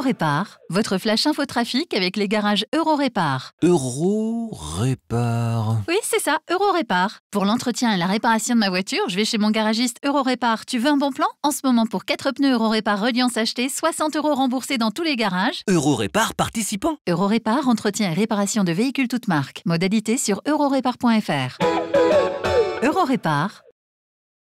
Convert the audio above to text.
Eurorépar, votre flash infotrafic avec les garages Eurorépar. Eurorépar. Oui, c'est ça, Eurorépar. Pour l'entretien et la réparation de ma voiture, je vais chez mon garagiste Eurorépar. Tu veux un bon plan En ce moment, pour 4 pneus Eurorépar Reliance achetés, 60 euros remboursés dans tous les garages. Eurorépar participant. Eurorépar, entretien et réparation de véhicules toutes marques. Modalité sur eurorépar.fr. Eurorépar,